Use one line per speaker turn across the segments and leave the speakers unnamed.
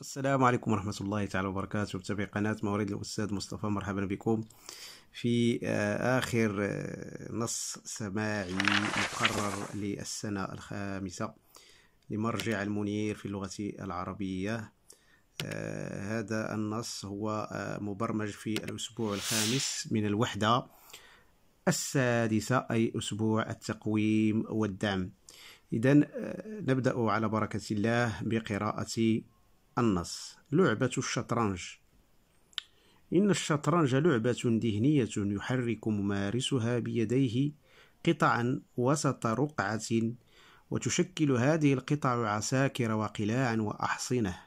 السلام عليكم ورحمة الله تعالى وبركاته متابعي قناة موارد الأستاذ مصطفى مرحبا بكم في آه، آخر آه، نص سماعي مقرر للسنة الخامسة لمرجع المنير في اللغة العربية آه، هذا النص هو مبرمج في الأسبوع الخامس من الوحدة السادسة أي أسبوع التقويم والدعم إذا نبدأ على بركة الله بقراءة النص لعبة الشطرنج إن الشطرنج لعبة ذهنية يحرك ممارسها بيديه قطعا وسط رقعة وتشكل هذه القطع عساكر وقلاعا وأحصنة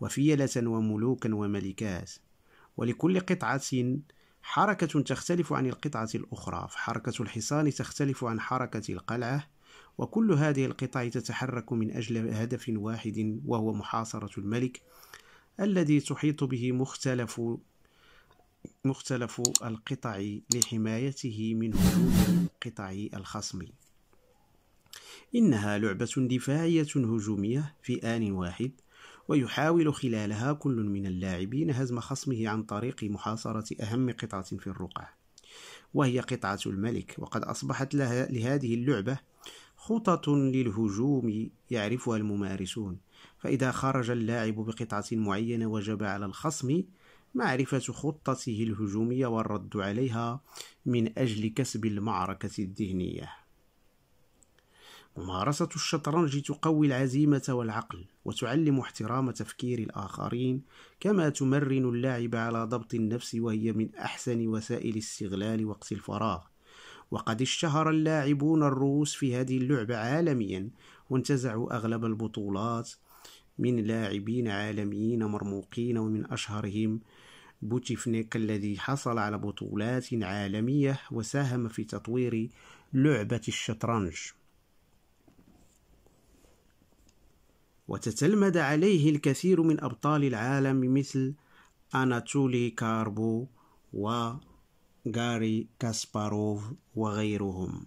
وفيلة وملوكا وملكات ولكل قطعة حركة تختلف عن القطعة الأخرى فحركة الحصان تختلف عن حركة القلعة وكل هذه القطع تتحرك من أجل هدف واحد وهو محاصرة الملك الذي تحيط به مختلف مختلف القطع لحمايته من هجوم قطع الخصم إنها لعبة دفاعية هجومية في آن واحد ويحاول خلالها كل من اللاعبين هزم خصمه عن طريق محاصرة أهم قطعة في الرقعة وهي قطعة الملك وقد أصبحت لها لهذه اللعبة خطط للهجوم يعرفها الممارسون فإذا خرج اللاعب بقطعة معينة وجب على الخصم معرفة خطته الهجومية والرد عليها من أجل كسب المعركة الذهنية ممارسة الشطرنج تقوي العزيمة والعقل وتعلم احترام تفكير الآخرين كما تمرن اللاعب على ضبط النفس وهي من أحسن وسائل استغلال وقت الفراغ وقد اشتهر اللاعبون الروس في هذه اللعبة عالميا وانتزعوا أغلب البطولات من لاعبين عالميين مرموقين ومن أشهرهم بوتيفنيك الذي حصل على بطولات عالمية وساهم في تطوير لعبة الشطرنج وتتلمذ عليه الكثير من أبطال العالم مثل أناتولي كاربو و غاري كاسباروف وغيرهم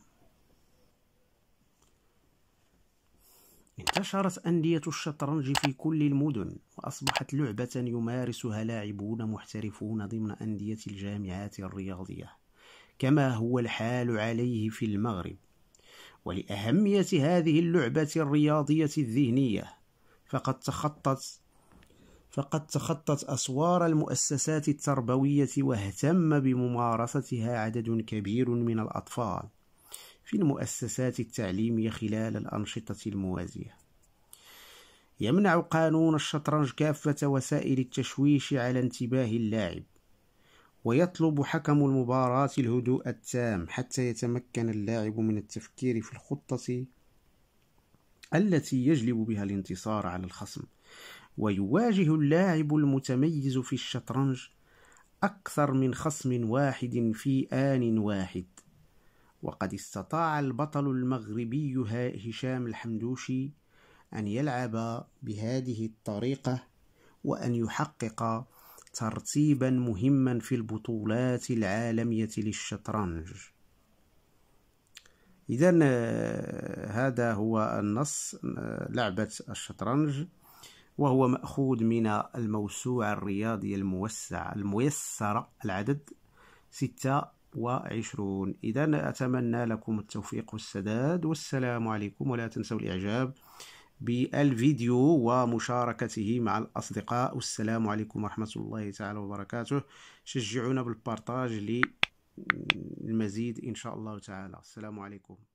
انتشرت أندية الشطرنج في كل المدن وأصبحت لعبة يمارسها لاعبون محترفون ضمن أندية الجامعات الرياضية كما هو الحال عليه في المغرب ولأهمية هذه اللعبة الرياضية الذهنية فقد تخطت فقد تخطت أسوار المؤسسات التربوية واهتم بممارستها عدد كبير من الأطفال في المؤسسات التعليمية خلال الأنشطة الموازية. يمنع قانون الشطرنج كافة وسائل التشويش على انتباه اللاعب، ويطلب حكم المباراة الهدوء التام حتى يتمكن اللاعب من التفكير في الخطة التي يجلب بها الانتصار على الخصم ويواجه اللاعب المتميز في الشطرنج أكثر من خصم واحد في آن واحد وقد استطاع البطل المغربي هشام الحمدوشي أن يلعب بهذه الطريقة وأن يحقق ترتيبا مهما في البطولات العالمية للشطرنج إذا آه، هذا هو النص آه، لعبة الشطرنج وهو مأخوذ من الموسوعة الرياضية الموسعة الميسرة العدد 26 إذا أتمنى لكم التوفيق والسداد والسلام عليكم ولا تنسوا الإعجاب بالفيديو ومشاركته مع الأصدقاء والسلام عليكم ورحمة الله تعالى وبركاته شجعونا بالبارتاج للمزيد إن شاء الله تعالى السلام عليكم